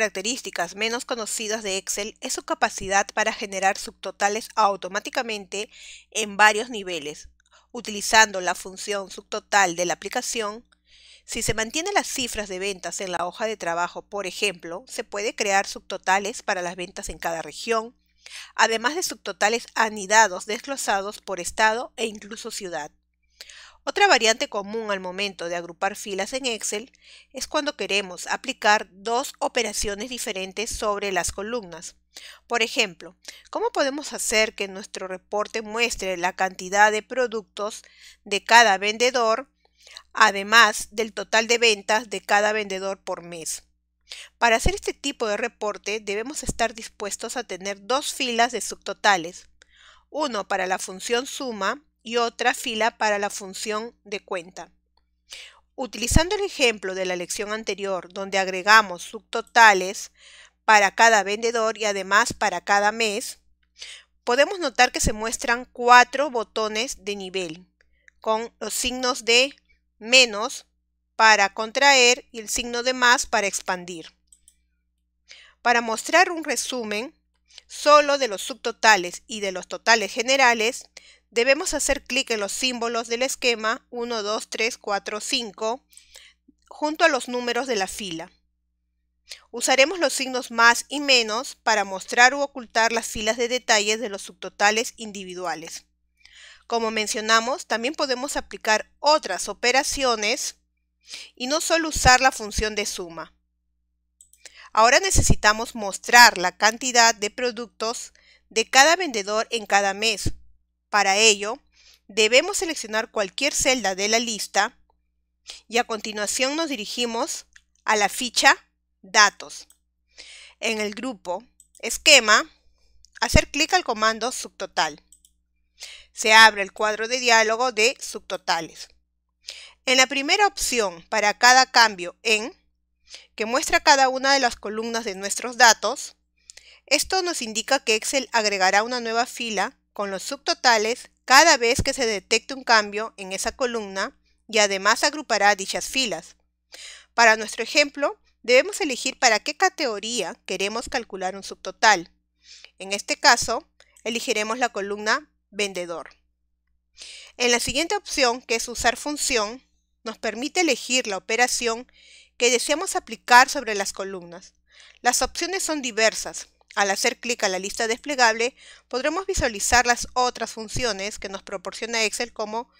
características menos conocidas de Excel es su capacidad para generar subtotales automáticamente en varios niveles, utilizando la función subtotal de la aplicación. Si se mantienen las cifras de ventas en la hoja de trabajo, por ejemplo, se puede crear subtotales para las ventas en cada región, además de subtotales anidados desglosados por estado e incluso ciudad. Otra variante común al momento de agrupar filas en Excel es cuando queremos aplicar dos operaciones diferentes sobre las columnas. Por ejemplo, ¿cómo podemos hacer que nuestro reporte muestre la cantidad de productos de cada vendedor, además del total de ventas de cada vendedor por mes? Para hacer este tipo de reporte debemos estar dispuestos a tener dos filas de subtotales, uno para la función suma y otra fila para la función de cuenta. Utilizando el ejemplo de la lección anterior, donde agregamos subtotales para cada vendedor y además para cada mes, podemos notar que se muestran cuatro botones de nivel con los signos de menos para contraer y el signo de más para expandir. Para mostrar un resumen solo de los subtotales y de los totales generales, Debemos hacer clic en los símbolos del esquema 1, 2, 3, 4, 5 junto a los números de la fila. Usaremos los signos más y menos para mostrar u ocultar las filas de detalles de los subtotales individuales. Como mencionamos, también podemos aplicar otras operaciones y no solo usar la función de suma. Ahora necesitamos mostrar la cantidad de productos de cada vendedor en cada mes para ello, debemos seleccionar cualquier celda de la lista y a continuación nos dirigimos a la ficha Datos. En el grupo Esquema, hacer clic al comando Subtotal. Se abre el cuadro de diálogo de Subtotales. En la primera opción para cada cambio en, que muestra cada una de las columnas de nuestros datos, esto nos indica que Excel agregará una nueva fila con los subtotales cada vez que se detecte un cambio en esa columna y además agrupará dichas filas. Para nuestro ejemplo, debemos elegir para qué categoría queremos calcular un subtotal. En este caso, elegiremos la columna vendedor. En la siguiente opción, que es usar función, nos permite elegir la operación que deseamos aplicar sobre las columnas. Las opciones son diversas, al hacer clic a la lista desplegable, podremos visualizar las otras funciones que nos proporciona Excel como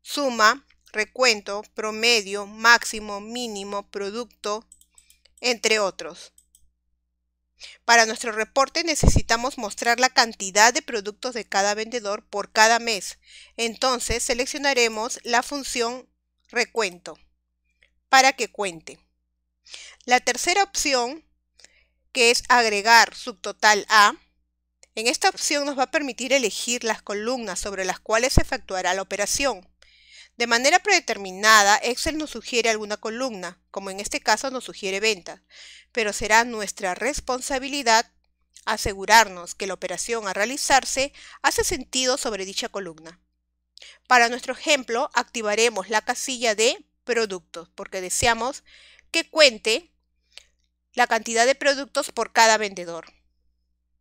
suma, recuento, promedio, máximo, mínimo, producto, entre otros. Para nuestro reporte necesitamos mostrar la cantidad de productos de cada vendedor por cada mes. Entonces seleccionaremos la función recuento para que cuente. La tercera opción que es agregar subtotal A, en esta opción nos va a permitir elegir las columnas sobre las cuales se efectuará la operación. De manera predeterminada, Excel nos sugiere alguna columna, como en este caso nos sugiere ventas, pero será nuestra responsabilidad asegurarnos que la operación a realizarse hace sentido sobre dicha columna. Para nuestro ejemplo, activaremos la casilla de productos porque deseamos que cuente la cantidad de productos por cada vendedor.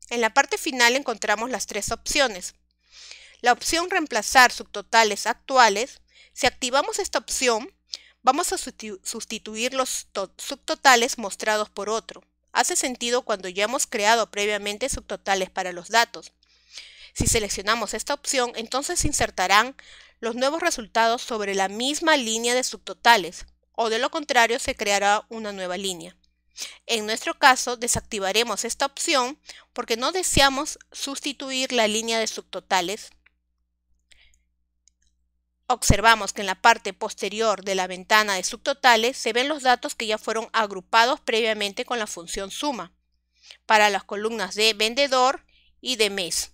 En la parte final encontramos las tres opciones. La opción reemplazar subtotales actuales, si activamos esta opción, vamos a sustituir los subtotales mostrados por otro. Hace sentido cuando ya hemos creado previamente subtotales para los datos. Si seleccionamos esta opción, entonces se insertarán los nuevos resultados sobre la misma línea de subtotales, o de lo contrario se creará una nueva línea. En nuestro caso, desactivaremos esta opción porque no deseamos sustituir la línea de subtotales. Observamos que en la parte posterior de la ventana de subtotales se ven los datos que ya fueron agrupados previamente con la función suma para las columnas de vendedor y de mes.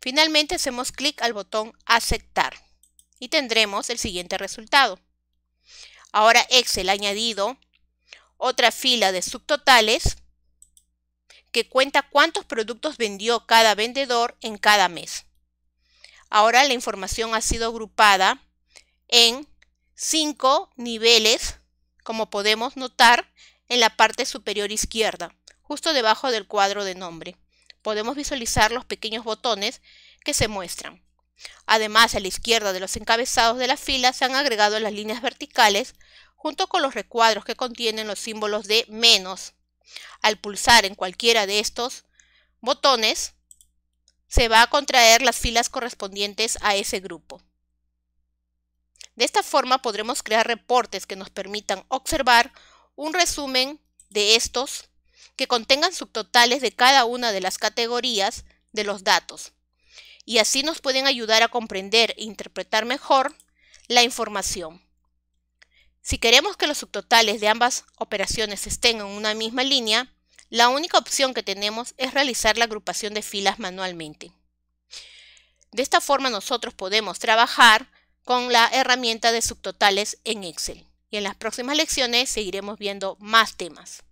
Finalmente hacemos clic al botón aceptar y tendremos el siguiente resultado. Ahora Excel ha añadido otra fila de subtotales que cuenta cuántos productos vendió cada vendedor en cada mes. Ahora la información ha sido agrupada en cinco niveles, como podemos notar en la parte superior izquierda, justo debajo del cuadro de nombre. Podemos visualizar los pequeños botones que se muestran. Además, a la izquierda de los encabezados de la fila se han agregado las líneas verticales junto con los recuadros que contienen los símbolos de menos. Al pulsar en cualquiera de estos botones, se va a contraer las filas correspondientes a ese grupo. De esta forma podremos crear reportes que nos permitan observar un resumen de estos que contengan subtotales de cada una de las categorías de los datos. Y así nos pueden ayudar a comprender e interpretar mejor la información. Si queremos que los subtotales de ambas operaciones estén en una misma línea, la única opción que tenemos es realizar la agrupación de filas manualmente. De esta forma nosotros podemos trabajar con la herramienta de subtotales en Excel. Y en las próximas lecciones seguiremos viendo más temas.